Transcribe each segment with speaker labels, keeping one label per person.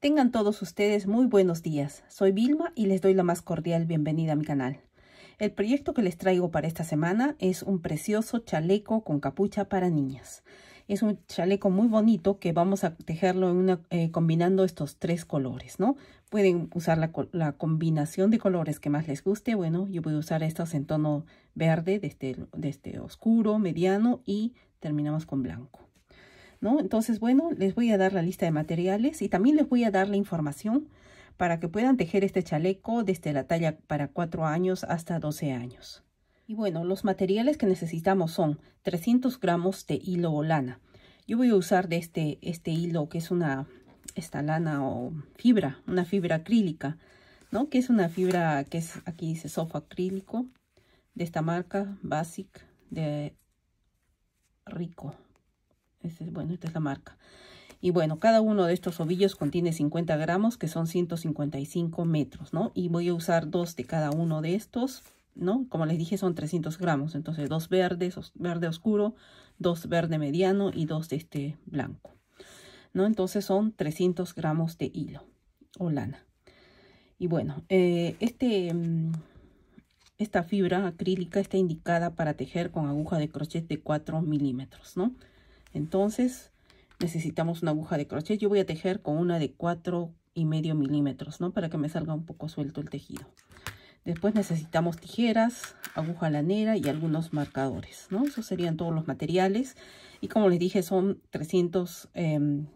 Speaker 1: Tengan todos ustedes muy buenos días. Soy Vilma y les doy la más cordial bienvenida a mi canal. El proyecto que les traigo para esta semana es un precioso chaleco con capucha para niñas. Es un chaleco muy bonito que vamos a tejerlo en eh, combinando estos tres colores, ¿no? Pueden usar la, combinación de colores que más les guste. Bueno, yo voy a usar estos en tono verde, desde este, este oscuro, mediano y terminamos con blanco. ¿no? Entonces, bueno, les voy a dar la lista de materiales y también les voy a dar la información para que puedan tejer este chaleco desde la talla para 4 años hasta 12 años. Y bueno, los materiales que necesitamos son 300 gramos de hilo o lana. Yo voy a usar de este, este hilo que es una, esta lana o fibra, una fibra acrílica, ¿no? Que es una fibra que es, aquí dice sofa acrílico, de esta marca Basic de Rico bueno, esta es la marca. Y bueno, cada uno de estos ovillos contiene 50 gramos, que son 155 metros, ¿no? Y voy a usar dos de cada uno de estos, ¿no? Como les dije, son 300 gramos. Entonces, dos verdes, verde oscuro, dos verde mediano y dos de este blanco, ¿no? Entonces, son 300 gramos de hilo o lana. Y bueno, eh, este... Mm, esta fibra acrílica está indicada para tejer con aguja de crochet de 4 milímetros, ¿no? Entonces necesitamos una aguja de crochet. Yo voy a tejer con una de 4 y medio milímetros, ¿no? Para que me salga un poco suelto el tejido. Después necesitamos tijeras, aguja lanera y algunos marcadores, ¿no? Esos serían todos los materiales. Y como les dije, son 300, eh, em,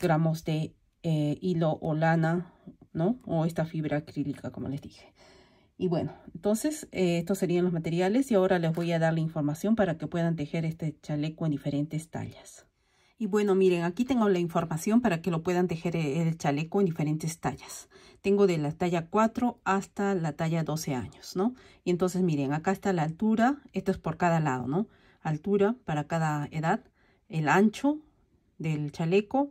Speaker 1: gramos de eh, hilo o lana, ¿no? O esta fibra acrílica, como les dije. Y bueno, entonces eh, estos serían los materiales y ahora les voy a dar la información para que puedan tejer este chaleco en diferentes tallas. Y bueno, miren, aquí tengo la información para que lo puedan tejer eh, el chaleco en diferentes tallas. Tengo de la talla 4 hasta la talla 12 años, ¿no? Y entonces, miren, acá está la altura, esto es por cada lado, ¿no? Altura para cada edad, el ancho del chaleco,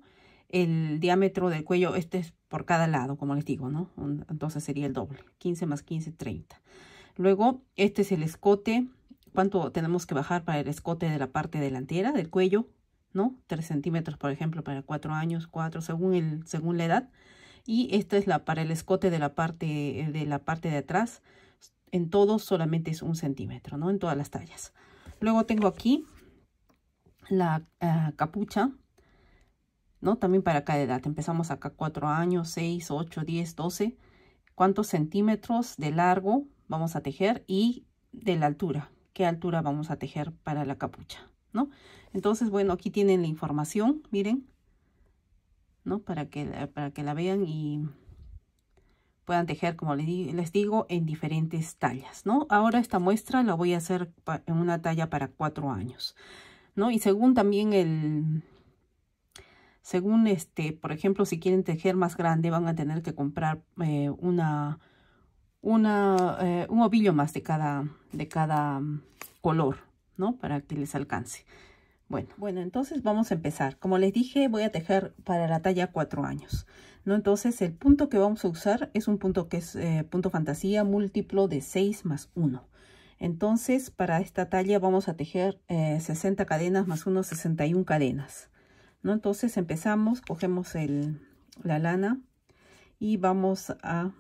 Speaker 1: el diámetro del cuello, este es por cada lado, como les digo, ¿no? Entonces sería el doble, 15 más 15, 30. Luego, este es el escote, cuánto tenemos que bajar para el escote de la parte delantera del cuello, ¿no? 3 centímetros, por ejemplo, para 4 años, 4, según, el, según la edad. Y esta es la para el escote de la parte de, la parte de atrás. En todos solamente es un centímetro, ¿no? En todas las tallas. Luego tengo aquí la ah, capucha, ¿no? También para cada edad. Empezamos acá 4 años, 6, 8, 10, 12. ¿Cuántos centímetros de largo vamos a tejer? Y de la altura. ¿Qué altura vamos a tejer para la capucha? ¿No? Entonces, bueno, aquí tienen la información, miren, ¿no? Para que, para que la vean y puedan tejer, como les digo, en diferentes tallas, ¿no? Ahora esta muestra la voy a hacer en una talla para cuatro años, ¿no? Y según también el, según este, por ejemplo, si quieren tejer más grande, van a tener que comprar eh, una, eh, un ovillo más de cada, de cada mm, color, ¿no? Para que les alcance. Bueno, bueno, entonces vamos a empezar. Como les dije, voy a tejer para la talla 4 años, ¿no? Entonces el punto que vamos a usar es un punto que es eh, punto fantasía múltiplo de 6 más 1. Entonces para esta talla vamos a tejer 60 cadenas más 1, 61 cadenas. Entonces empezamos, cogemos el, la lana y vamos a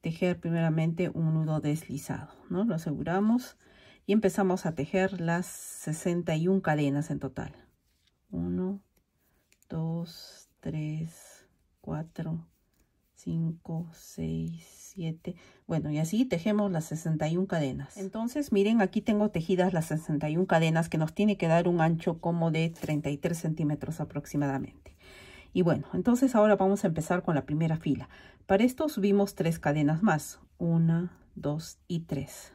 Speaker 1: tejer primeramente un nudo deslizado, ¿no? Lo aseguramos y empezamos a tejer las 61 cadenas en total. 1, 2, 3, 4, 5, 6, 7, bueno, y así tejemos las 61 cadenas. Entonces, miren, aquí tengo tejidas las 61 cadenas que nos tiene que dar un ancho como de 33 centímetros aproximadamente. Y bueno, entonces ahora vamos a empezar con la primera fila. Para esto subimos tres cadenas más, 1, 2 y 3.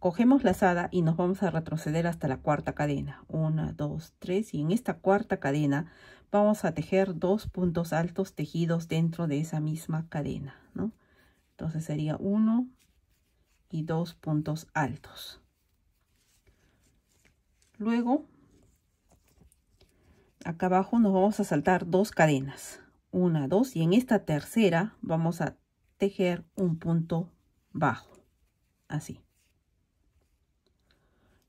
Speaker 1: Cogemos la lazada y nos vamos a retroceder hasta la cuarta cadena, 1, 2, 3, y en esta cuarta cadena vamos a tejer dos puntos altos tejidos dentro de esa misma cadena, ¿no? Entonces sería uno y dos puntos altos. Luego, acá abajo nos vamos a saltar dos cadenas, una, dos, y en esta tercera vamos a tejer un punto bajo, así.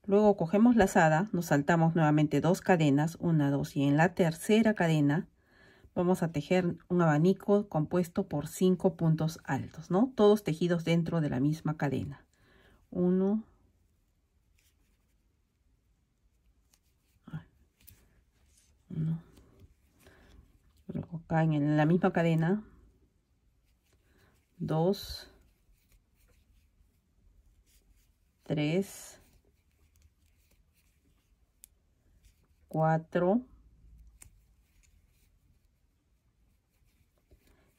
Speaker 1: Luego cogemos lazada, nos saltamos nuevamente dos cadenas, una, dos, y en la tercera cadena vamos a tejer un abanico compuesto por cinco puntos altos, ¿no? Todos tejidos dentro de la misma cadena. Uno, ah, Luego acá en la misma cadena, dos, tres, 4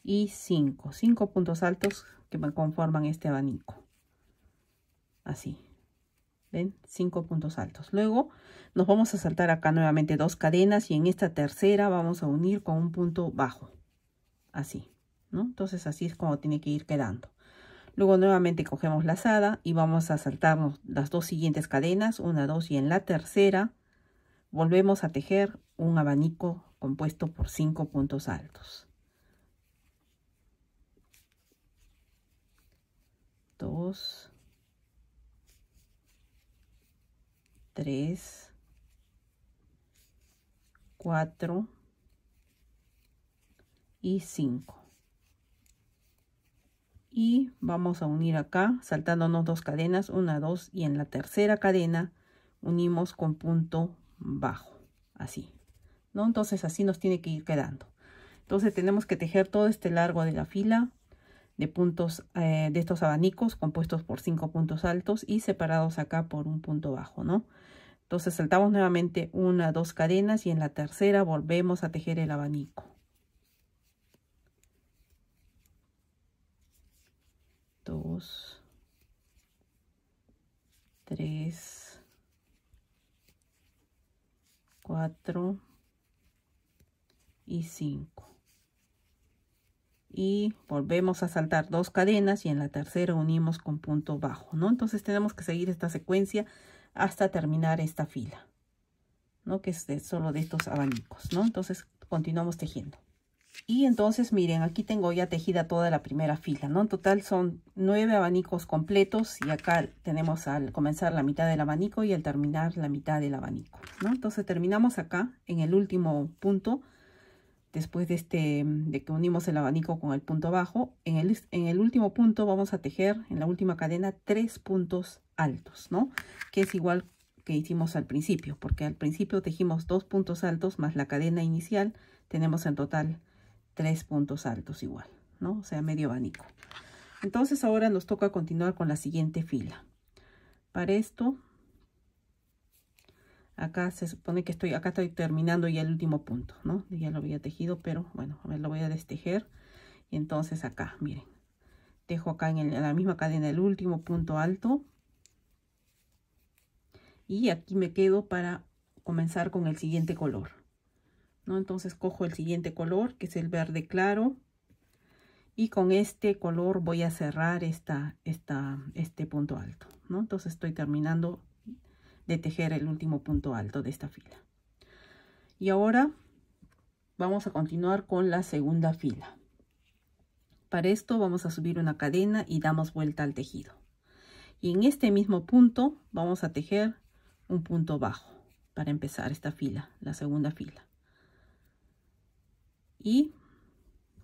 Speaker 1: y 5. 5 puntos altos que me conforman este abanico. Así. ¿Ven? 5 puntos altos. Luego nos vamos a saltar acá nuevamente dos cadenas y en esta tercera vamos a unir con un punto bajo. Así. ¿no? Entonces así es como tiene que ir quedando. Luego nuevamente cogemos lazada y vamos a saltarnos las dos siguientes cadenas, una, dos y en la tercera Volvemos a tejer un abanico compuesto por 5 puntos altos. 2, 3, 4 y 5. Y vamos a unir acá saltándonos dos cadenas, una, 2 y en la tercera cadena unimos con punto bajo, así, ¿no? Entonces así nos tiene que ir quedando. Entonces tenemos que tejer todo este largo de la fila de puntos eh, de estos abanicos compuestos por cinco puntos altos y separados acá por un punto bajo, ¿no? Entonces saltamos nuevamente una, dos cadenas y en la tercera volvemos a tejer el abanico. Dos, tres, 4 y 5 y volvemos a saltar dos cadenas y en la tercera unimos con punto bajo no entonces tenemos que seguir esta secuencia hasta terminar esta fila no que es solo de estos abanicos no entonces continuamos tejiendo y entonces, miren, aquí tengo ya tejida toda la primera fila, ¿no? En total son nueve abanicos completos y acá tenemos al comenzar la mitad del abanico y al terminar la mitad del abanico, ¿no? Entonces terminamos acá en el último punto, después de, este, de que unimos el abanico con el punto bajo. En el, en el último punto vamos a tejer, en la última cadena, tres puntos altos, ¿no? Que es igual que hicimos al principio, porque al principio tejimos dos puntos altos más la cadena inicial, tenemos en total tres puntos altos igual, ¿no? O sea, medio abanico. Entonces ahora nos toca continuar con la siguiente fila. Para esto, acá se supone que estoy, acá estoy terminando ya el último punto, ¿no? Ya lo había tejido, pero bueno, a ver, lo voy a destejer. Y entonces acá, miren, dejo acá en la misma cadena el último punto alto. Y aquí me quedo para comenzar con el siguiente color. Entonces cojo el siguiente color, que es el verde claro. Y con este color voy a cerrar esta, este punto alto, Entonces estoy terminando de tejer el último punto alto de esta fila. Y ahora vamos a continuar con la segunda fila. Para esto vamos a subir una cadena y damos vuelta al tejido. Y en este mismo punto vamos a tejer un punto bajo para empezar esta fila, la segunda fila y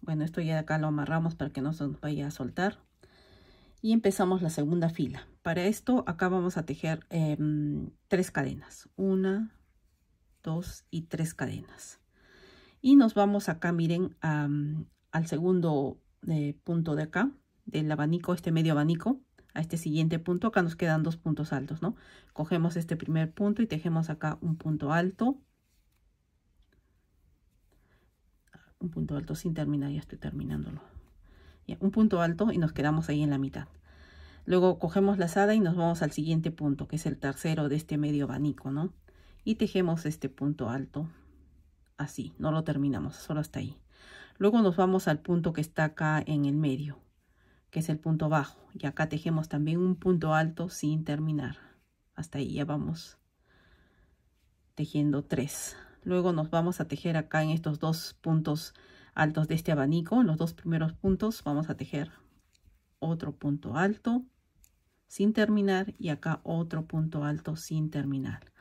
Speaker 1: bueno esto ya acá lo amarramos para que no se nos vaya a soltar y empezamos la segunda fila para esto acá vamos a tejer em, tres cadenas una dos y tres cadenas y nos vamos acá miren al segundo eh, punto de acá del abanico este medio abanico a este siguiente punto acá nos quedan dos puntos altos no cogemos este primer punto y tejemos acá un punto alto un punto alto sin terminar ya estoy terminándolo un punto alto y nos quedamos ahí en la mitad luego cogemos la lazada y nos vamos al siguiente punto que es el tercero de este medio abanico no y tejemos este punto alto así no lo terminamos solo hasta ahí luego nos vamos al punto que está acá en el medio que es el punto bajo y acá tejemos también un punto alto sin terminar hasta ahí ya vamos tejiendo tres Luego nos vamos a tejer acá en estos dos puntos altos de este abanico, en los dos primeros puntos vamos a tejer otro punto alto sin terminar y acá otro punto alto sin terminar.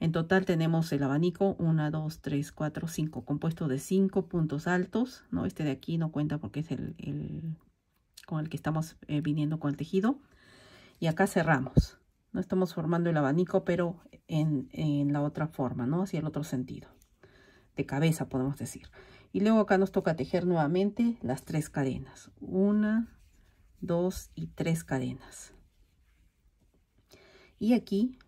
Speaker 1: En total tenemos el abanico 1, 2, 3, 4, 5, compuesto de 5 puntos altos, ¿no? Este de aquí no cuenta porque es el, con el que estamos eh, viniendo con el tejido. Y acá cerramos. No estamos formando el abanico, pero en, la otra forma, ¿no? Hacia el otro sentido. De cabeza, podemos decir. Y luego acá nos toca tejer nuevamente las tres cadenas. Una, dos y tres cadenas. Y aquí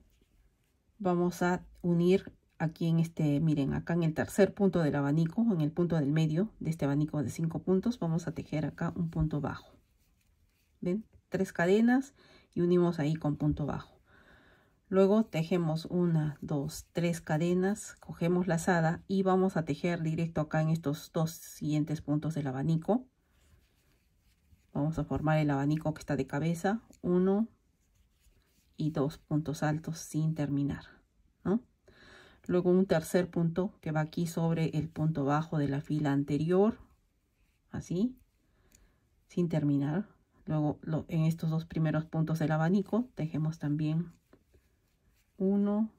Speaker 1: vamos a unir aquí en este, miren, acá en el tercer punto del abanico, en el punto del medio de este abanico de cinco puntos, vamos a tejer acá un punto bajo. ¿Ven? Tres cadenas y unimos ahí con punto bajo. Luego tejemos una, dos, tres cadenas, cogemos lazada y vamos a tejer directo acá en estos dos siguientes puntos del abanico. Vamos a formar el abanico que está de cabeza, uno y dos puntos altos sin terminar, Luego un tercer punto que va aquí sobre el punto bajo de la fila anterior, así, sin terminar. Luego en estos dos primeros puntos del abanico tejemos también uno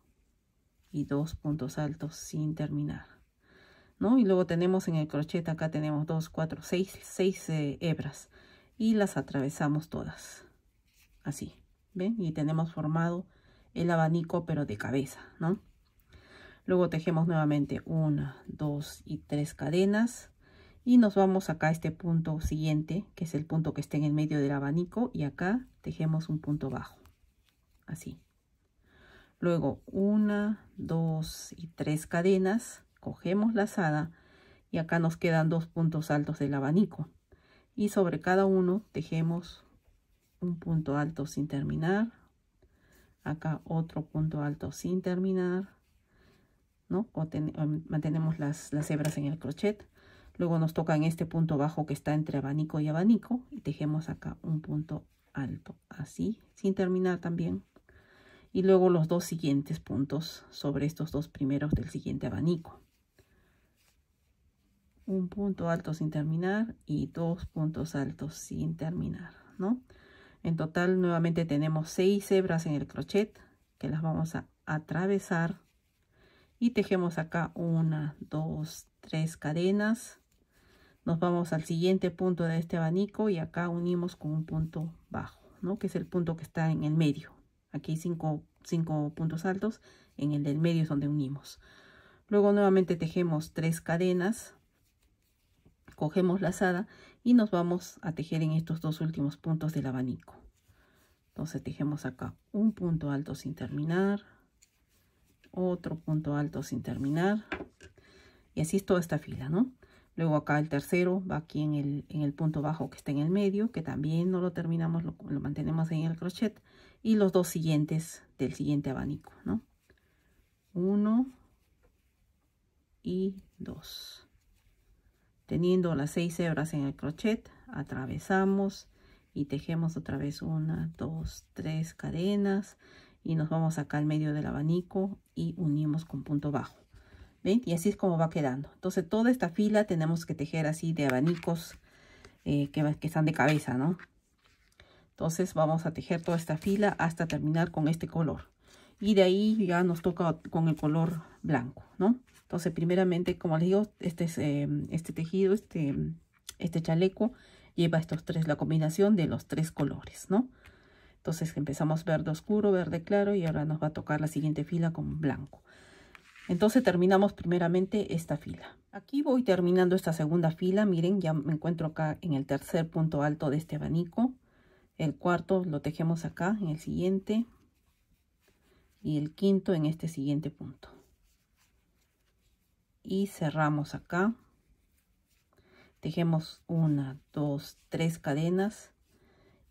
Speaker 1: y dos puntos altos sin terminar ¿no? y luego tenemos en el crochet acá tenemos dos cuatro seis seis eh, hebras y las atravesamos todas así ven y tenemos formado el abanico pero de cabeza no luego tejemos nuevamente una dos y tres cadenas y nos vamos acá a este punto siguiente que es el punto que está en el medio del abanico y acá tejemos un punto bajo así luego una dos y tres cadenas cogemos lazada y acá nos quedan dos puntos altos del abanico y sobre cada uno tejemos un punto alto sin terminar acá otro punto alto sin terminar ¿no? mantenemos las, las hebras en el crochet luego nos toca en este punto bajo que está entre abanico y abanico y tejemos acá un punto alto así sin terminar también y luego los dos siguientes puntos sobre estos dos primeros del siguiente abanico. Un punto alto sin terminar y dos puntos altos sin terminar, ¿no? En total nuevamente tenemos seis hebras en el crochet que las vamos a atravesar y tejemos acá una, dos, tres cadenas. Nos vamos al siguiente punto de este abanico y acá unimos con un punto bajo, ¿no? Que es el punto que está en el medio. Aquí hay cinco, cinco puntos altos, en el del medio es donde unimos. Luego nuevamente tejemos tres cadenas, cogemos lazada y nos vamos a tejer en estos dos últimos puntos del abanico. Entonces tejemos acá un punto alto sin terminar, otro punto alto sin terminar y así es toda esta fila, ¿no? Luego acá el tercero va aquí en el, en el punto bajo que está en el medio, que también no lo terminamos, lo, mantenemos en el crochet y los dos siguientes del siguiente abanico, ¿no? Uno y dos. Teniendo las seis hebras en el crochet, atravesamos y tejemos otra vez una, dos, tres cadenas y nos vamos acá al medio del abanico y unimos con punto bajo. ¿Ven? Y así es como va quedando. Entonces toda esta fila tenemos que tejer así de abanicos eh, que están de cabeza, ¿no? Entonces vamos a tejer toda esta fila hasta terminar con este color. Y de ahí ya nos toca con el color blanco, ¿no? Entonces primeramente, como les digo, este, eh, este tejido, este, este chaleco lleva estos tres, la combinación de los tres colores, ¿no? Entonces empezamos verde oscuro, verde claro y ahora nos va a tocar la siguiente fila con blanco. Entonces terminamos primeramente esta fila. Aquí voy terminando esta segunda fila, miren, ya me encuentro acá en el tercer punto alto de este abanico el cuarto lo tejemos acá en el siguiente y el quinto en este siguiente punto y cerramos acá tejemos una dos tres cadenas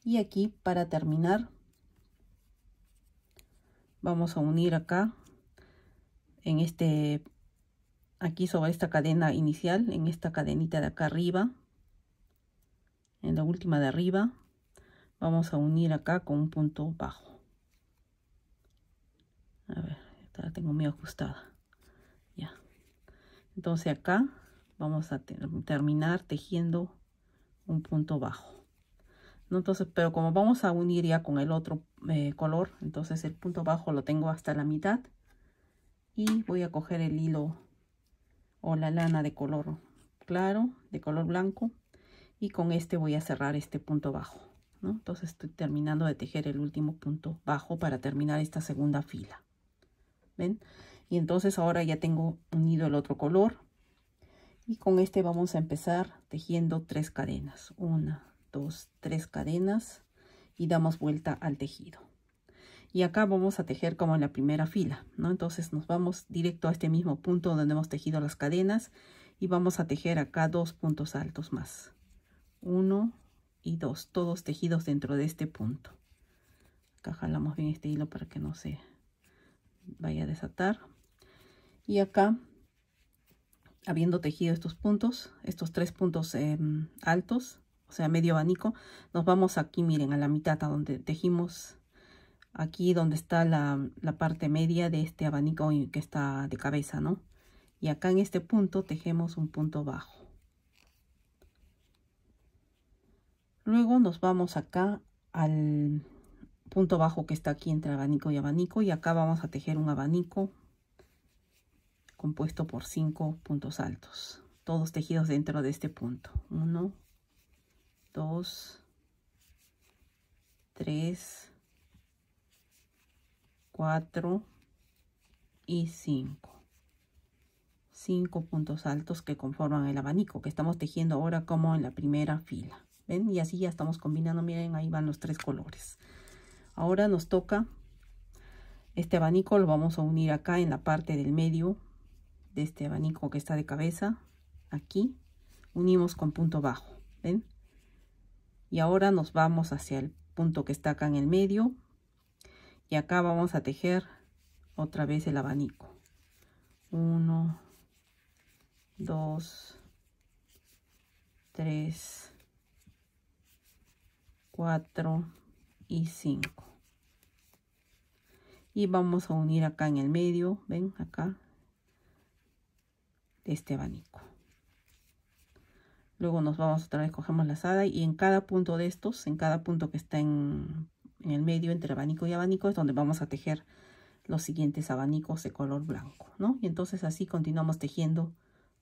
Speaker 1: y aquí para terminar vamos a unir acá en este aquí sobre esta cadena inicial en esta cadenita de acá arriba en la última de arriba vamos a unir acá con un punto bajo a ver esta la tengo muy ajustada ya entonces acá vamos a terminar tejiendo un punto bajo entonces pero como vamos a unir ya con el otro eh, color entonces el punto bajo lo tengo hasta la mitad y voy a coger el hilo o la lana de color claro de color blanco y con este voy a cerrar este punto bajo entonces estoy terminando de tejer el último punto bajo para terminar esta segunda fila. ¿Ven? Y entonces ahora ya tengo unido el otro color. Y con este vamos a empezar tejiendo tres cadenas. Una, dos, tres cadenas. Y damos vuelta al tejido. Y acá vamos a tejer como en la primera fila, ¿no? Entonces nos vamos directo a este mismo punto donde hemos tejido las cadenas. Y vamos a tejer acá dos puntos altos más. Uno, y dos todos tejidos dentro de este punto. Acá jalamos bien este hilo para que no se vaya a desatar. Y acá, habiendo tejido estos puntos, estos tres puntos em, altos, o sea, medio abanico, nos vamos aquí, miren, a la mitad, a donde tejimos aquí donde está la, la, parte media de este abanico que está de cabeza, ¿no? Y acá en este punto tejemos un punto bajo. Luego nos vamos acá al punto bajo que está aquí entre abanico y abanico y acá vamos a tejer un abanico compuesto por 5 puntos altos, todos tejidos dentro de este punto. 1, 2, 3, 4 y 5. 5 puntos altos que conforman el abanico que estamos tejiendo ahora como en la primera fila. Y así ya estamos combinando. Miren, ahí van los tres colores. Ahora nos toca este abanico. Lo vamos a unir acá en la parte del medio de este abanico que está de cabeza. Aquí unimos con punto bajo. ¿Ven? Y ahora nos vamos hacia el punto que está acá en el medio. Y acá vamos a tejer otra vez el abanico. Uno, 2, tres. 4 y 5 y vamos a unir acá en el medio ven acá de este abanico luego nos vamos otra vez cogemos la asada y en cada punto de estos en cada punto que está en, en el medio entre abanico y abanico es donde vamos a tejer los siguientes abanicos de color blanco no y entonces así continuamos tejiendo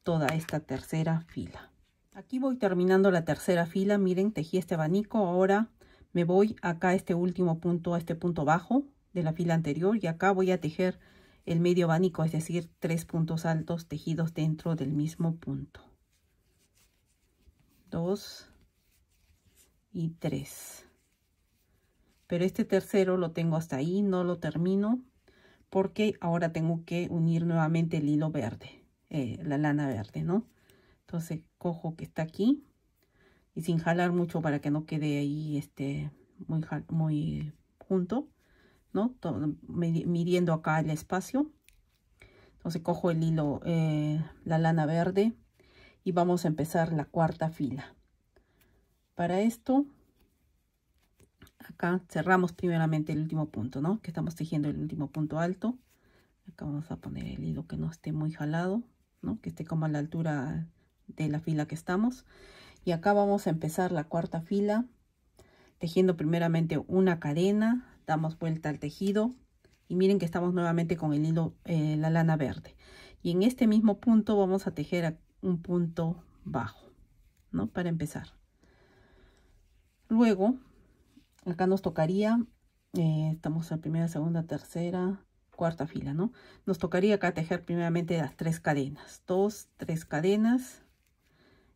Speaker 1: toda esta tercera fila Aquí voy terminando la tercera fila, miren, tejí este abanico, ahora me voy acá a este último punto, a este punto bajo de la fila anterior y acá voy a tejer el medio abanico, es decir, tres puntos altos tejidos dentro del mismo punto. Dos y tres. Pero este tercero lo tengo hasta ahí, no lo termino porque ahora tengo que unir nuevamente el hilo verde, eh, la lana verde, ¿no? Entonces cojo que está aquí y sin jalar mucho para que no quede ahí este muy, muy junto, ¿no? midiendo acá el espacio. Entonces cojo el hilo, eh, la lana verde y vamos a empezar la cuarta fila. Para esto, acá cerramos primeramente el último punto, ¿no? Que estamos tejiendo el último punto alto. Acá vamos a poner el hilo que no esté muy jalado, ¿no? Que esté como a la altura de la fila que estamos y acá vamos a empezar la cuarta fila tejiendo primeramente una cadena damos vuelta al tejido y miren que estamos nuevamente con el hilo eh, la lana verde y en este mismo punto vamos a tejer un punto bajo no para empezar luego acá nos tocaría eh, estamos en primera segunda tercera cuarta fila no nos tocaría acá tejer primeramente las tres cadenas dos tres cadenas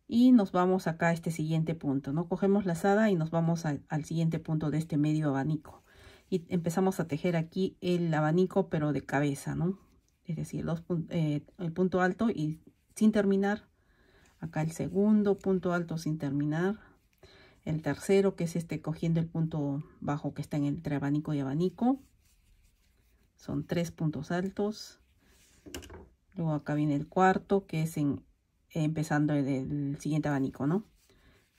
Speaker 1: y nos vamos acá a este siguiente punto, ¿no? Cogemos lazada y nos vamos al siguiente punto de este medio abanico. Y empezamos a tejer aquí el abanico, pero de cabeza, ¿no? Es decir, los, eh, el punto alto y sin terminar. Acá el segundo punto alto sin terminar. El tercero, que es este cogiendo el punto bajo que está entre abanico y abanico. Son tres puntos altos. Luego acá viene el cuarto, que es en empezando el siguiente abanico, ¿no?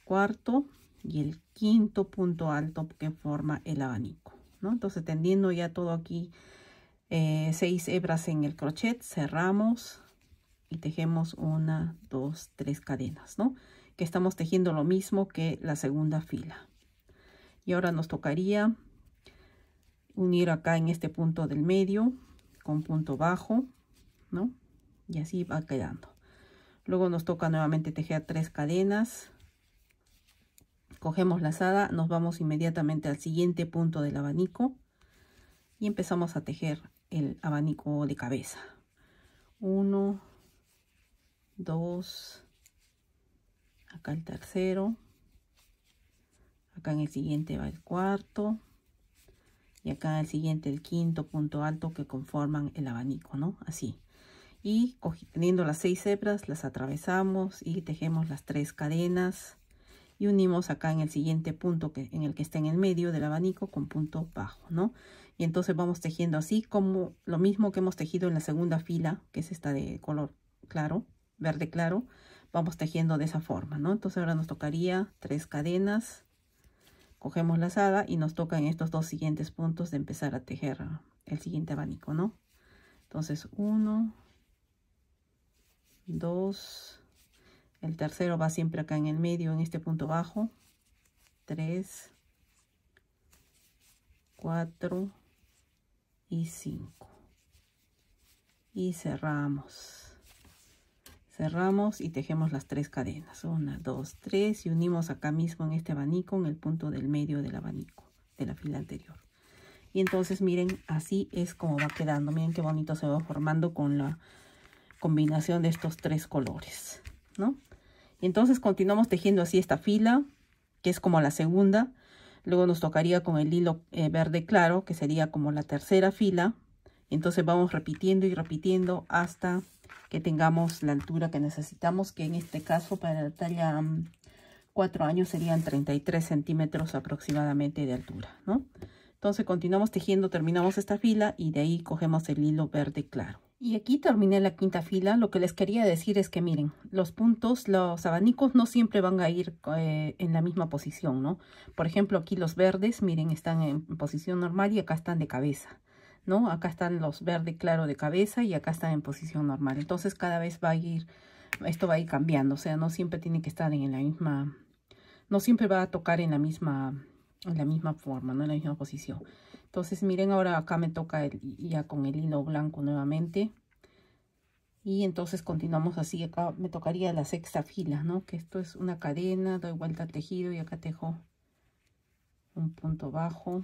Speaker 1: Cuarto y el quinto punto alto que forma el abanico, ¿no? Entonces tendiendo ya todo aquí eh, seis hebras en el crochet, cerramos y tejemos una, dos, tres cadenas, ¿no? Que estamos tejiendo lo mismo que la segunda fila. Y ahora nos tocaría unir acá en este punto del medio con punto bajo, ¿no? Y así va quedando luego nos toca nuevamente tejer tres cadenas cogemos lazada nos vamos inmediatamente al siguiente punto del abanico y empezamos a tejer el abanico de cabeza 1 2 acá el tercero acá en el siguiente va el cuarto y acá en el siguiente el quinto punto alto que conforman el abanico no así y teniendo las seis hebras las atravesamos y tejemos las tres cadenas y unimos acá en el siguiente punto que en el que está en el medio del abanico con punto bajo no y entonces vamos tejiendo así como lo mismo que hemos tejido en la segunda fila que es esta de color claro verde claro vamos tejiendo de esa forma no entonces ahora nos tocaría tres cadenas cogemos la lazada y nos toca en estos dos siguientes puntos de empezar a tejer el siguiente abanico no entonces uno 2, el tercero va siempre acá en el medio, en este punto bajo, 3, 4 y 5. Y cerramos. Cerramos y tejemos las tres cadenas. una, dos, tres y unimos acá mismo en este abanico, en el punto del medio del abanico, de la fila anterior. Y entonces miren, así es como va quedando. Miren qué bonito se va formando con la combinación de estos tres colores, ¿no? entonces continuamos tejiendo así esta fila, que es como la segunda. Luego nos tocaría con el hilo eh, verde claro, que sería como la tercera fila. Entonces vamos repitiendo y repitiendo hasta que tengamos la altura que necesitamos, que en este caso para la talla mm, cuatro años serían 33 centímetros aproximadamente de altura, ¿no? Entonces continuamos tejiendo, terminamos esta fila y de ahí cogemos el hilo verde claro. Y aquí terminé la quinta fila. Lo que les quería decir es que miren, los puntos, los abanicos no siempre van a ir eh, en la misma posición, ¿no? Por ejemplo, aquí los verdes, miren, están en posición normal y acá están de cabeza, ¿no? Acá están los verdes claro de cabeza y acá están en posición normal. Entonces cada vez va a ir, esto va a ir cambiando. O sea, no siempre tiene que estar en la misma, no siempre va a tocar en la misma en la misma forma, ¿no? En la misma posición. Entonces, miren, ahora acá me toca el, ya con el hilo blanco nuevamente. Y entonces continuamos así, acá me tocaría la sexta fila, ¿no? Que esto es una cadena, doy vuelta al tejido y acá tejo un punto bajo.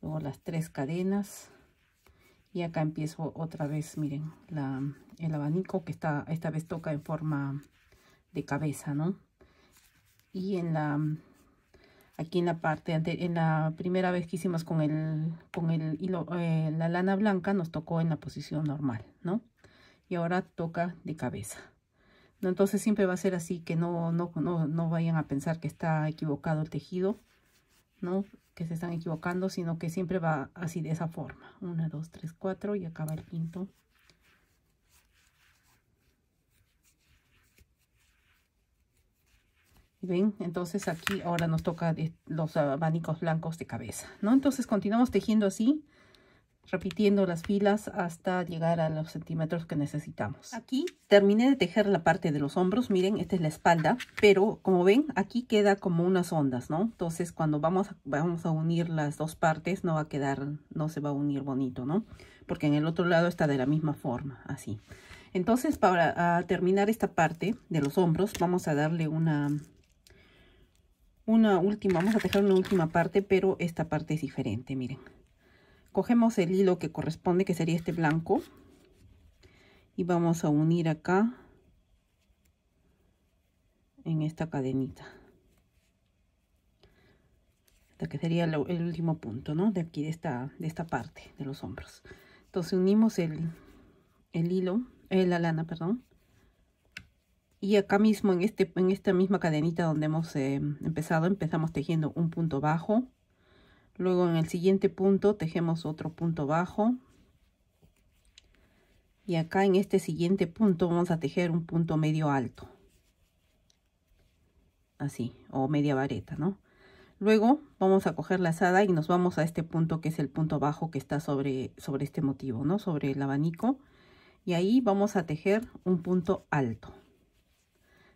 Speaker 1: Luego las tres cadenas. Y acá empiezo otra vez, miren, la, el abanico que está, esta vez toca en forma de cabeza, ¿no? Y en la aquí en la parte en la primera vez que hicimos con el con el hilo eh, la lana blanca nos tocó en la posición normal no y ahora toca de cabeza entonces siempre va a ser así que no no, no no vayan a pensar que está equivocado el tejido no que se están equivocando sino que siempre va así de esa forma 1 dos tres cuatro y acaba el quinto ¿Ven? Entonces aquí ahora nos toca eh, los abanicos blancos de cabeza, ¿no? Entonces continuamos tejiendo así, repitiendo las filas hasta llegar a los centímetros que necesitamos. Aquí terminé de tejer la parte de los hombros, miren, esta es la espalda, pero como ven, aquí queda como unas ondas, ¿no? Entonces cuando vamos a, vamos a unir las dos partes no va a quedar, no se va a unir bonito, ¿no? Porque en el otro lado está de la misma forma, así. Entonces para ah, terminar esta parte de los hombros vamos a darle una una última, vamos a dejar una última parte, pero esta parte es diferente, miren. Cogemos el hilo que corresponde, que sería este blanco, y vamos a unir acá en esta cadenita. Hasta que sería el, último punto, ¿no? De aquí, de esta, de esta parte, de los hombros. Entonces unimos el, el hilo, el eh, la lana, perdón, y acá mismo en, este, en esta misma cadenita donde hemos eh, empezado, empezamos tejiendo un punto bajo. Luego en el siguiente punto tejemos otro punto bajo. Y acá en este siguiente punto vamos a tejer un punto medio alto. Así, o media vareta, ¿no? Luego vamos a coger la lazada y nos vamos a este punto que es el punto bajo que está sobre, sobre este motivo, ¿no? Sobre el abanico. Y ahí vamos a tejer un punto alto.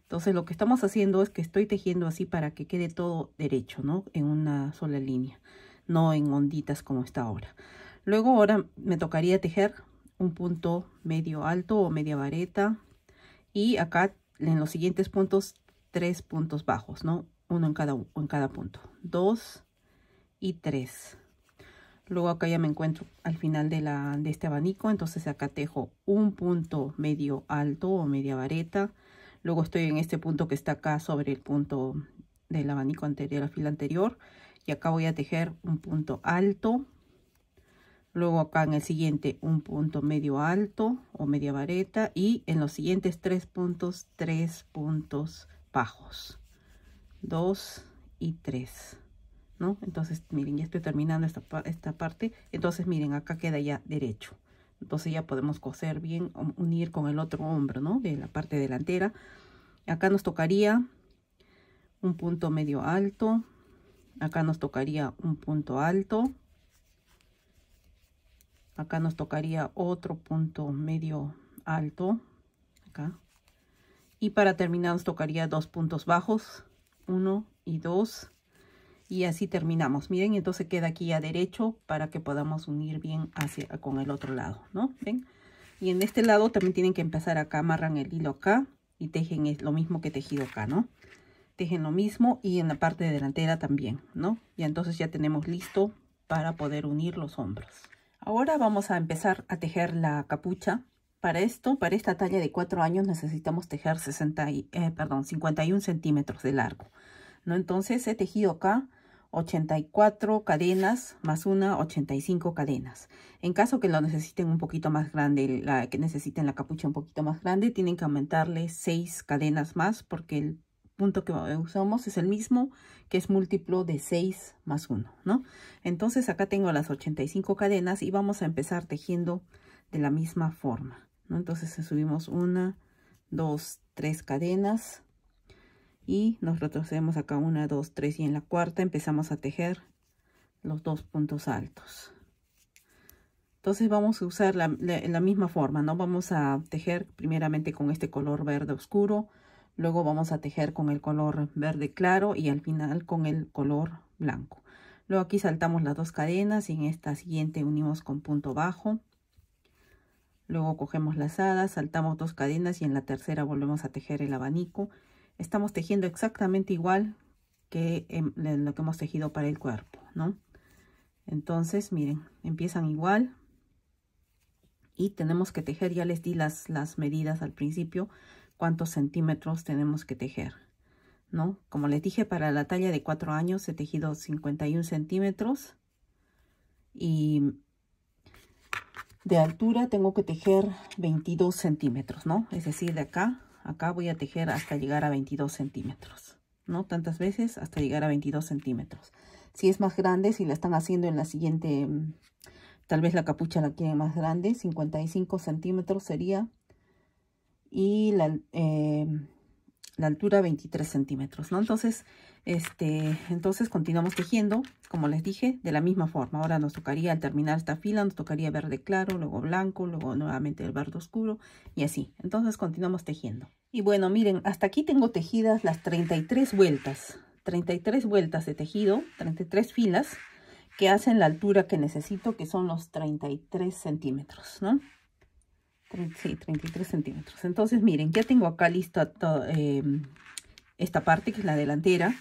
Speaker 1: Entonces lo que estamos haciendo es que estoy tejiendo así para que quede todo derecho, ¿no? En una sola línea, no en onditas como está ahora. Luego ahora me tocaría tejer un punto medio alto o media vareta y acá en los siguientes puntos tres puntos bajos, ¿no? Uno en cada, en cada punto, dos y tres. Luego acá ya me encuentro al final de, de este abanico, entonces acá tejo un punto medio alto o media vareta, Luego estoy en este punto que está acá sobre el punto del abanico anterior, la fila anterior. Y acá voy a tejer un punto alto. Luego acá en el siguiente un punto medio alto o media vareta. Y en los siguientes tres puntos, tres puntos bajos. Dos y tres. ¿No? Entonces, miren, ya estoy terminando esta, esta parte. Entonces, miren, acá queda ya derecho. Entonces ya podemos coser bien, um, unir con el otro hombro, ¿no? De la parte delantera. Acá nos tocaría un punto medio alto. Acá nos tocaría un punto alto. Acá nos tocaría otro punto medio alto. Y para terminar nos tocaría dos puntos bajos. Uno y dos y así terminamos miren entonces queda aquí a derecho para que podamos unir bien hacia con el otro lado no ven y en este lado también tienen que empezar acá amarran el hilo acá y tejen lo mismo que tejido acá no tejen lo mismo y en la parte delantera también no y entonces ya tenemos listo para poder unir los hombros ahora vamos a empezar a tejer la capucha para esto, para esta talla de 4 años necesitamos tejer 60 eh, perdón, 51 centímetros de largo. ¿no? Entonces he tejido acá 84 cadenas más una 85 cadenas en caso que lo necesiten un poquito más grande la que necesiten la capucha un poquito más grande tienen que aumentarle 6 cadenas más porque el punto que usamos es el mismo que es múltiplo de 6 más 1 no entonces acá tengo las 85 cadenas y vamos a empezar tejiendo de la misma forma entonces subimos una dos tres cadenas y nos retrocedemos acá una dos tres y en la cuarta empezamos a tejer los dos puntos altos entonces vamos a usar la, la, misma forma no vamos a tejer primeramente con este color verde oscuro luego vamos a tejer con el color verde claro y al final con el color blanco luego aquí saltamos las dos cadenas y en esta siguiente unimos con punto bajo luego cogemos lazada saltamos dos cadenas y en la tercera volvemos a tejer el abanico estamos tejiendo exactamente igual que en, lo que hemos tejido para el cuerpo, ¿no? Entonces, miren, empiezan igual y tenemos que tejer, ya les di las, las medidas al principio, cuántos centímetros tenemos que tejer, ¿no? Como les dije, para la talla de 4 años he tejido 51 centímetros y de altura tengo que tejer 22 centímetros, ¿no? Es decir, de acá acá voy a tejer hasta llegar a 22 centímetros no tantas veces hasta llegar a 22 centímetros si es más grande si la están haciendo en la siguiente mm, tal vez la capucha la quieren más grande 55 centímetros sería y la, eh, la altura 23 centímetros no entonces este entonces continuamos tejiendo como les dije de la misma forma ahora nos tocaría al terminar esta fila nos tocaría verde claro luego blanco luego nuevamente el verde oscuro y así entonces continuamos tejiendo y bueno, miren, hasta aquí tengo tejidas las 33 vueltas. 33 vueltas de tejido, 33 filas que hacen la altura que necesito, que son los 33 centímetros, ¿no? Sí, 33 centímetros. Entonces, miren, ya tengo acá lista eh, esta parte, que es la delantera.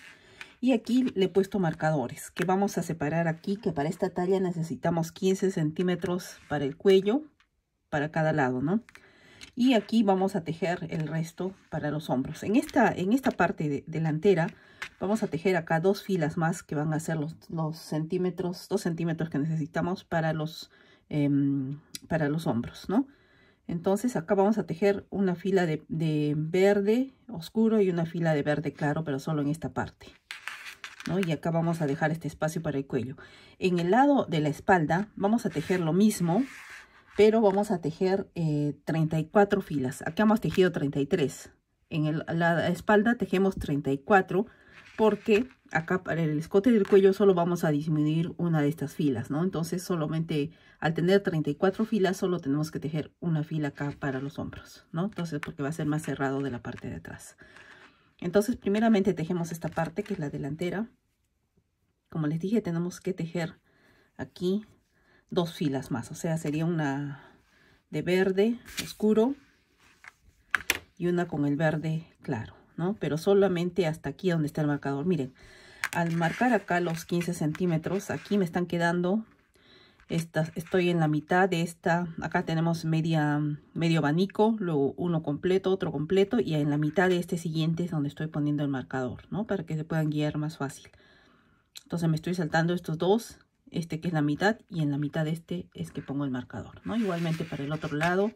Speaker 1: Y aquí le he puesto marcadores, que vamos a separar aquí, que para esta talla necesitamos 15 centímetros para el cuello, para cada lado, ¿no? y aquí vamos a tejer el resto para los hombros. En esta, en esta parte delantera vamos a tejer acá dos filas más que van a ser los, los centímetros, dos centímetros que necesitamos para los, em, para los hombros, ¿no? Entonces acá vamos a tejer una fila de, de, verde oscuro y una fila de verde claro, pero solo en esta parte. ¿no? Y acá vamos a dejar este espacio para el cuello. En el lado de la espalda vamos a tejer lo mismo, pero vamos a tejer 34 eh, filas. Acá hemos tejido 33. En la espalda tejemos 34 porque acá para el escote del cuello solo vamos a disminuir una de estas filas, ¿no? Entonces solamente al tener 34 filas solo tenemos que tejer una fila acá para los hombros, ¿no? Entonces porque va a ser más cerrado de la parte de atrás. Entonces primeramente tejemos esta parte que es la delantera. Como les dije tenemos que tejer aquí dos filas más. O sea, sería una de verde oscuro y una con el verde claro, ¿no? Pero solamente hasta aquí donde está el marcador. Miren, al marcar acá los 15 centímetros, aquí me están quedando, estas, estoy en la mitad de esta, acá tenemos media, medio abanico, luego uno completo, otro completo, y en la mitad de este siguiente es donde estoy poniendo el marcador, ¿no? Para que se puedan guiar más fácil. Entonces me estoy saltando estos dos este que es la mitad y en la mitad de este es que pongo el marcador, ¿no? Igualmente para el otro lado,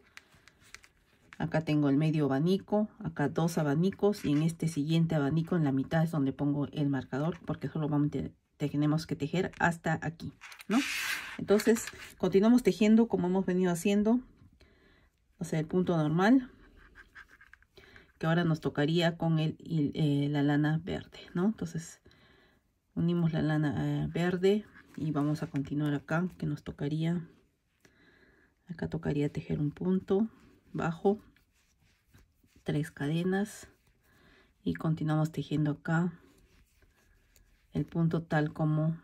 Speaker 1: acá tengo el medio abanico, acá dos abanicos y en este siguiente abanico en la mitad es donde pongo el marcador porque solo vamos tenemos que tejer hasta aquí, ¿no? Entonces, continuamos tejiendo como hemos venido haciendo, o sea, el punto normal, que ahora nos tocaría con el, eh, la lana verde, ¿no? Entonces, unimos la lana eh, verde, y vamos a continuar acá que nos tocaría acá tocaría tejer un punto bajo tres cadenas y continuamos tejiendo acá el punto tal como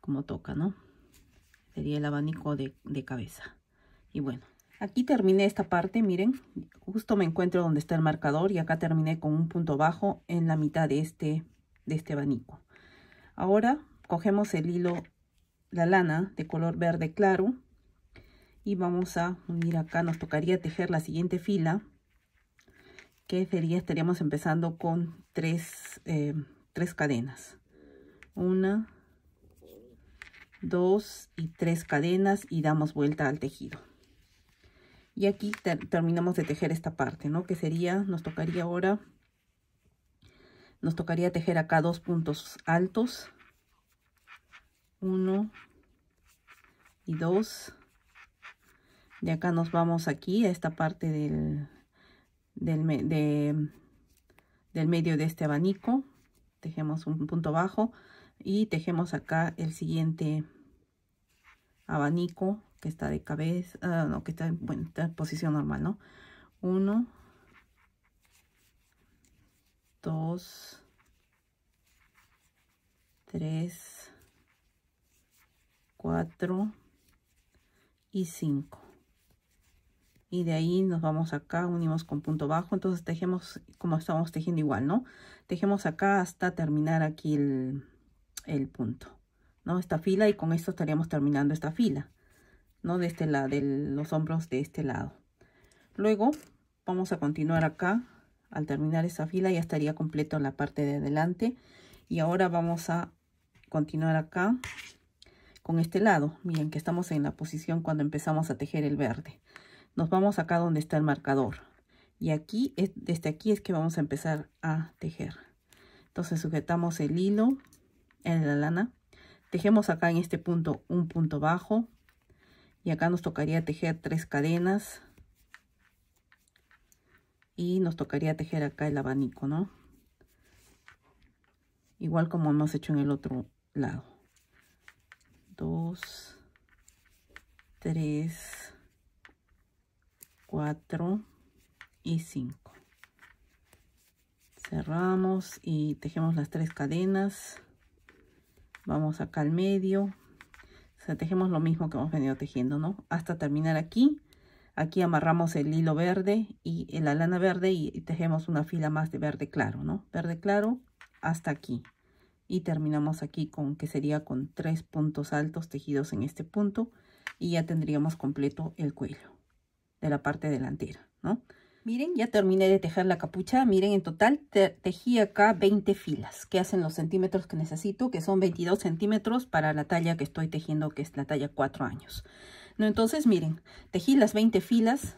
Speaker 1: como toca no sería el abanico de, de cabeza y bueno aquí terminé esta parte miren justo me encuentro donde está el marcador y acá terminé con un punto bajo en la mitad de este de este abanico Ahora cogemos el hilo, la lana de color verde claro y vamos a unir acá, nos tocaría tejer la siguiente fila que sería, estaríamos empezando con tres, eh, tres cadenas. Una, dos y tres cadenas y damos vuelta al tejido. Y aquí terminamos de tejer esta parte, ¿no? Que sería, nos tocaría ahora nos tocaría tejer acá dos puntos altos uno y dos de acá nos vamos aquí a esta parte del, del, del medio de este abanico tejemos un punto bajo y tejemos acá el siguiente abanico que está de cabeza ah, no que está en, bueno, posición normal no uno 2, 3, 4 y 5. Y de ahí nos vamos acá, unimos con punto bajo, entonces tejemos como estamos tejiendo igual, ¿no? Tejemos acá hasta terminar aquí el, el punto, ¿no? Esta fila y con esto estaríamos terminando esta fila, ¿no? De este lado, de los hombros de este lado. Luego vamos a continuar acá al terminar esa fila ya estaría completo la parte de adelante. Y ahora vamos a continuar acá con este lado. Miren que estamos en la posición cuando empezamos a tejer el verde. Nos vamos acá donde está el marcador. Y aquí, desde aquí es que vamos a empezar a tejer. Entonces sujetamos el hilo en la lana. Tejemos acá en este punto un punto bajo. Y acá nos tocaría tejer tres cadenas y nos tocaría tejer acá el abanico, ¿no? Igual como hemos hecho en el otro lado. 2 3 4 y 5. Cerramos y tejemos las tres cadenas. Vamos acá al medio. O sea, tejemos lo mismo que hemos venido tejiendo, ¿no? Hasta terminar aquí aquí amarramos el hilo verde y eh, la lana verde y tejemos una fila más de verde claro no verde claro hasta aquí y terminamos aquí con que sería con tres puntos altos tejidos en este punto y ya tendríamos completo el cuello de la parte delantera no Miren, ya terminé de tejer la capucha. Miren, en total tejí acá 20 filas, que hacen los centímetros que necesito, que son 22 centímetros para la talla que estoy tejiendo, que es la talla 4 años. ¿no? Entonces, miren, tejí las 20 filas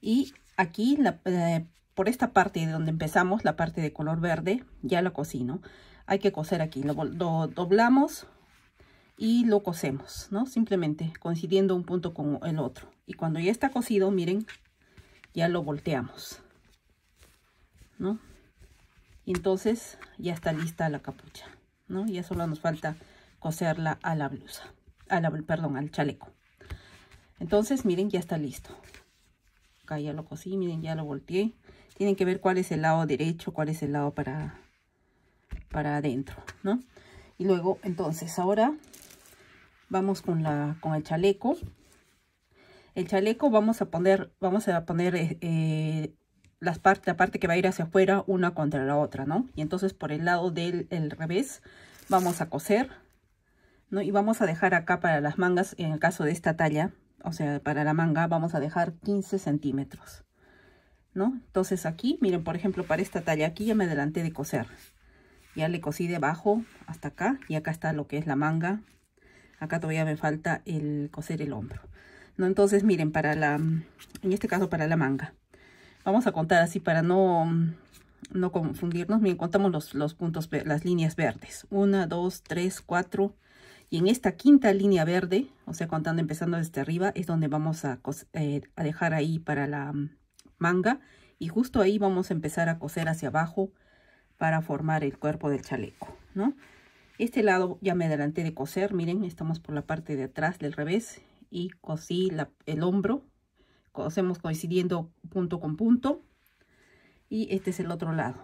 Speaker 1: y aquí, eh, por esta parte de donde empezamos, la parte de color verde, ya la ¿no? Hay que coser aquí, lo, doblamos y lo cosemos, ¿no? Simplemente coincidiendo un punto con el otro. Y cuando ya está cosido, miren, ya lo volteamos, ¿no? Y entonces ya está lista la capucha, ¿no? Ya solo nos falta coserla a la blusa, a la, perdón, al chaleco. Entonces, miren, ya está listo. Acá ya lo cosí, miren, ya lo volteé. Tienen que ver cuál es el lado derecho, cuál es el lado para, para adentro, ¿no? Y luego, entonces, ahora vamos con, la, con el chaleco. El chaleco vamos a poner, vamos a poner eh, eh, la parte que va a ir hacia afuera una contra la otra, ¿no? Y entonces por el lado del revés vamos a coser, ¿no? Y vamos a dejar acá para las mangas, en el caso de esta talla, o sea, para la manga vamos a dejar 15 centímetros, ¿no? Entonces aquí, miren, por ejemplo, para esta talla aquí ya me adelanté de coser. Ya le cosí debajo hasta acá y acá está lo que es la manga. Acá todavía me falta el coser el hombro. ¿No? Entonces, miren, para la, en este caso para la manga. Vamos a contar así para no, no confundirnos. Miren, contamos los, los puntos, las líneas verdes. Una, dos, tres, cuatro, y en esta quinta línea verde, o sea, contando empezando desde arriba, es donde vamos a, eh, dejar ahí para la mm, manga. Y justo ahí vamos a empezar a coser hacia abajo para formar el cuerpo del chaleco, ¿no? Este lado ya me adelanté de coser, miren, estamos por la parte de atrás del revés y cosí el hombro, cosemos coincidiendo punto con punto y este es el otro lado,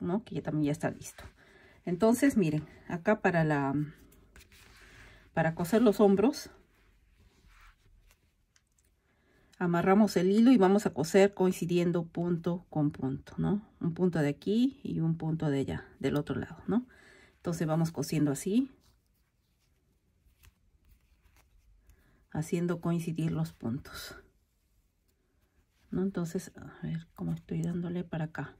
Speaker 1: ¿no? Que ya también ya está listo. Entonces, miren, acá para la para coser los hombros amarramos el hilo y vamos a coser coincidiendo punto con punto, ¿no? Un punto de aquí y un punto de allá, del otro lado, ¿no? Entonces vamos cosiendo así, haciendo coincidir los puntos, ¿no? Entonces, a ver cómo estoy dándole para acá.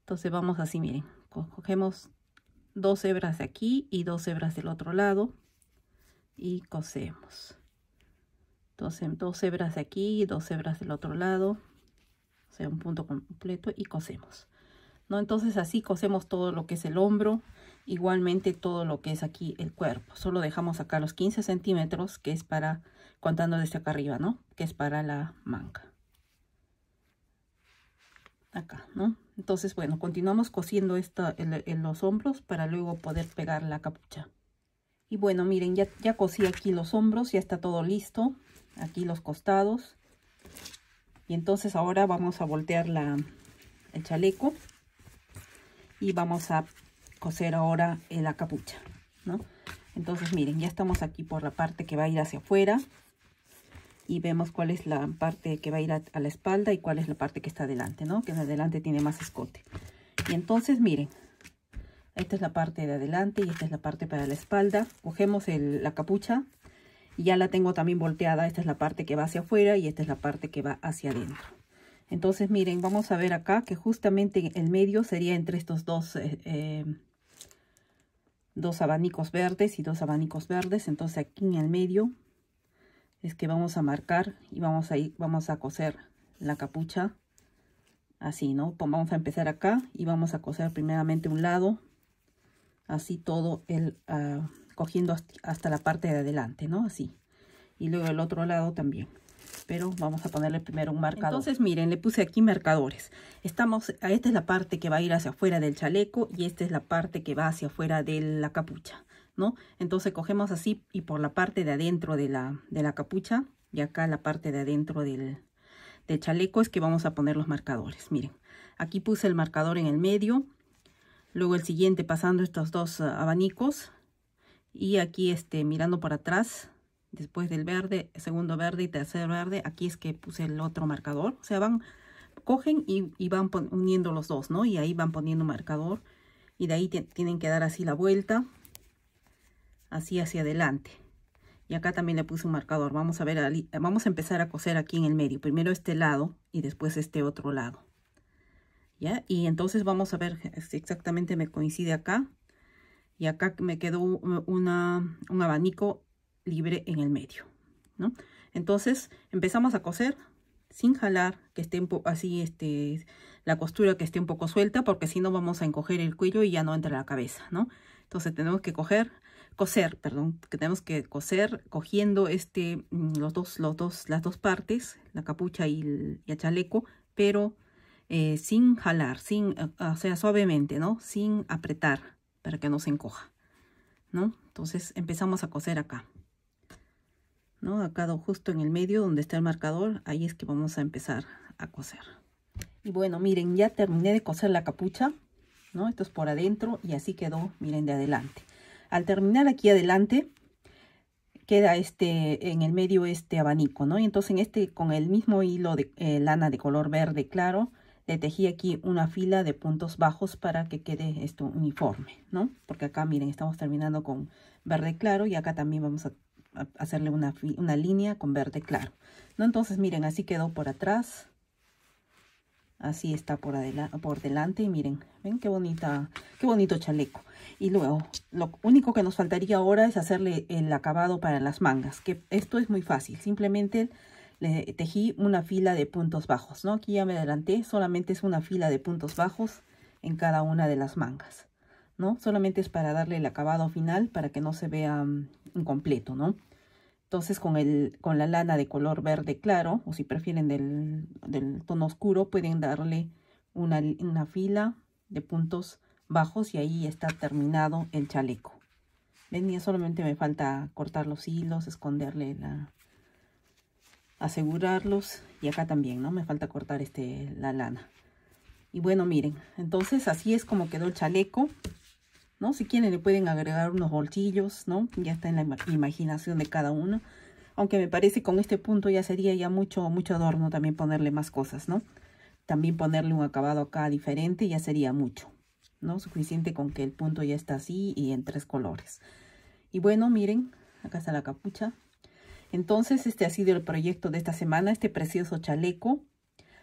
Speaker 1: Entonces vamos así, miren, cogemos dos hebras de aquí y dos hebras del otro lado, y cosemos dos, dos hebras de aquí dos hebras del otro lado o sea un punto completo y cosemos no entonces así cosemos todo lo que es el hombro igualmente todo lo que es aquí el cuerpo solo dejamos acá los 15 centímetros que es para contando desde acá arriba no que es para la manga acá, ¿no? Entonces, bueno, continuamos cosiendo esta, en los hombros para luego poder pegar la capucha. Y bueno, miren, ya, ya cosí aquí los hombros, ya está todo listo. Aquí los costados. Y entonces ahora vamos a voltear la, el chaleco. Y vamos a coser ahora la capucha, ¿no? Entonces, miren, ya estamos aquí por la parte que va a ir hacia afuera. Y vemos cuál es la parte que va a ir a, la espalda y cuál es la parte que está adelante, ¿no? Que en adelante tiene más escote. Y entonces, miren, esta es la parte de adelante y esta es la parte para la espalda. Cogemos la capucha y ya la tengo también volteada. Esta es la parte que va hacia afuera y esta es la parte que va hacia adentro. Entonces, miren, vamos a ver acá que justamente el medio sería entre estos dos, eh, eh, dos abanicos verdes y dos abanicos verdes. Entonces, aquí en el medio es que vamos a marcar y vamos a, ir, vamos a coser la capucha así, ¿no? Vamos a empezar acá y vamos a coser primeramente un lado, así todo el ah, cogiendo hasta la parte de adelante, ¿no? Así. Y luego el otro lado también. Pero vamos a ponerle primero un marcador. Entonces, miren, le puse aquí marcadores. Estamos, ah, esta es la parte que va a ir hacia afuera del chaleco y esta es la parte que va hacia afuera de la capucha, ¿no? Entonces cogemos así y por la parte de adentro de la, de la capucha y acá la parte de adentro del, del chaleco es que vamos a poner los marcadores. Miren, aquí puse el marcador en el medio luego el siguiente pasando estos dos ah, abanicos y aquí este mirando para atrás después del verde segundo verde y tercer verde aquí es que puse el otro marcador o sea van cogen y, y van uniendo los dos no y ahí van poniendo marcador y de ahí tienen que dar así la vuelta así hacia adelante y acá también le puse un marcador vamos a ver vamos a empezar a coser aquí en el medio primero este lado y después este otro lado y entonces vamos a ver si exactamente me coincide acá. Y acá me quedó un abanico libre en el medio, ¿no? Entonces empezamos a coser sin jalar, que esté así, este, la costura que esté un poco suelta, porque si no vamos a encoger el cuello y ya no entra la cabeza, ¿no? Entonces tenemos que coger, coser, perdón, que tenemos que coser cogiendo este, mm, los dos, los dos, las dos partes, la capucha y el chaleco, pero eh, sin jalar, sin, eh, o sea, suavemente, ¿no? Sin apretar para que no se encoja, ¿no? Entonces empezamos a coser acá, ¿no? Acá justo en el medio donde está el marcador, ahí es que vamos a empezar a coser. Y bueno, miren, ya terminé de coser la capucha, ¿no? Esto es por adentro y así quedó, miren, de adelante. Al terminar aquí adelante, queda este en el medio este abanico, ¿no? Y entonces en este, con el mismo hilo de eh, lana de color verde claro, le tejí aquí una fila de puntos bajos para que quede esto uniforme, ¿no? Porque acá, miren, estamos terminando con verde claro y acá también vamos a hacerle una, una línea con verde claro, ¿no? Entonces, miren, así quedó por atrás, así está por, por delante y miren, ven qué bonita, qué bonito chaleco. Y luego, lo único que nos faltaría ahora es hacerle el acabado para las mangas, que esto es muy fácil, simplemente le tejí una fila de puntos bajos, ¿no? Aquí ya me adelanté, solamente es una fila de puntos bajos en cada una de las mangas, ¿no? Solamente es para darle el acabado final para que no se vea mm, incompleto, ¿no? Entonces con, el, con la lana de color verde claro, o si prefieren del, tono oscuro, pueden darle una, fila de puntos bajos y ahí está terminado el chaleco. ¿Ven? solamente me falta cortar los hilos, esconderle la, asegurarlos y acá también, ¿no? Me falta cortar este, la lana. Y bueno, miren, entonces así es como quedó el chaleco, ¿no? Si quieren le pueden agregar unos bolsillos, ¿no? Ya está en la imaginación de cada uno. Aunque me parece con este punto ya sería ya mucho, mucho adorno también ponerle más cosas, ¿no? También ponerle un acabado acá diferente ya sería mucho, ¿no? Suficiente con que el punto ya está así y en tres colores. Y bueno, miren, acá está la capucha. Entonces, este ha sido el proyecto de esta semana, este precioso chaleco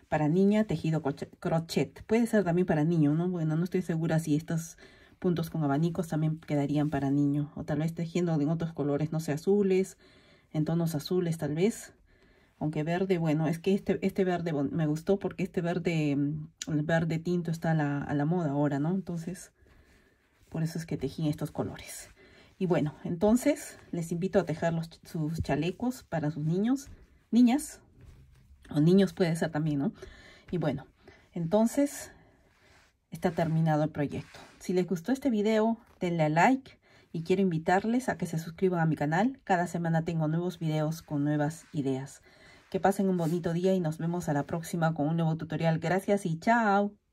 Speaker 1: para niña, tejido crochet. Puede ser también para niño, ¿no? Bueno, no estoy segura si estos puntos con abanicos también quedarían para niño. O tal vez tejiendo en otros colores, no sé, azules, en tonos azules tal vez. Aunque verde, bueno, es que este, este verde me gustó porque este verde, mm, el verde tinto está a la, a la moda ahora, ¿no? Entonces, por eso es que tejí estos colores. Y bueno, entonces les invito a tejer sus chalecos para sus niños, niñas, o niños puede ser también, ¿no? Y bueno, entonces está terminado el proyecto. Si les gustó este video, denle a like y quiero invitarles a que se suscriban a mi canal. Cada semana tengo nuevos videos con nuevas ideas. Que pasen un bonito día y nos vemos a la próxima con un nuevo tutorial. Gracias y chao.